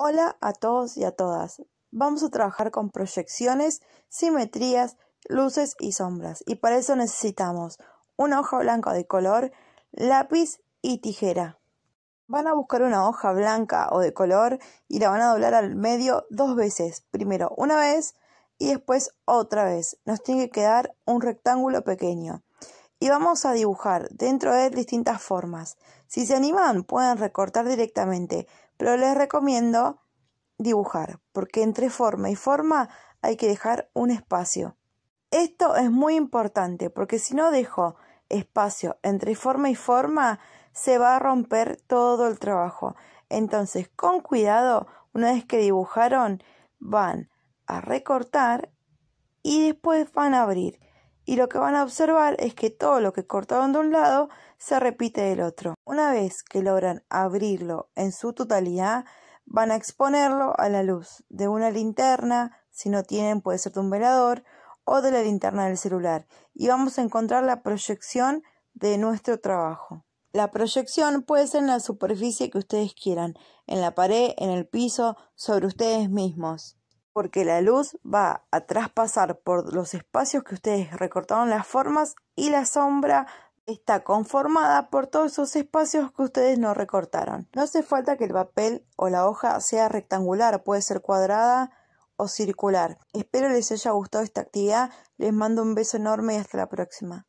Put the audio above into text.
Hola a todos y a todas. Vamos a trabajar con proyecciones, simetrías, luces y sombras. Y para eso necesitamos una hoja blanca de color, lápiz y tijera. Van a buscar una hoja blanca o de color y la van a doblar al medio dos veces. Primero una vez y después otra vez. Nos tiene que quedar un rectángulo pequeño y vamos a dibujar dentro de distintas formas. Si se animan, pueden recortar directamente, pero les recomiendo dibujar, porque entre forma y forma hay que dejar un espacio. Esto es muy importante, porque si no dejo espacio entre forma y forma, se va a romper todo el trabajo. Entonces, con cuidado, una vez que dibujaron, van a recortar y después van a abrir y lo que van a observar es que todo lo que cortaron de un lado se repite del otro. Una vez que logran abrirlo en su totalidad, van a exponerlo a la luz de una linterna, si no tienen puede ser de un velador, o de la linterna del celular, y vamos a encontrar la proyección de nuestro trabajo. La proyección puede ser en la superficie que ustedes quieran, en la pared, en el piso, sobre ustedes mismos porque la luz va a traspasar por los espacios que ustedes recortaron las formas y la sombra está conformada por todos esos espacios que ustedes no recortaron. No hace falta que el papel o la hoja sea rectangular, puede ser cuadrada o circular. Espero les haya gustado esta actividad, les mando un beso enorme y hasta la próxima.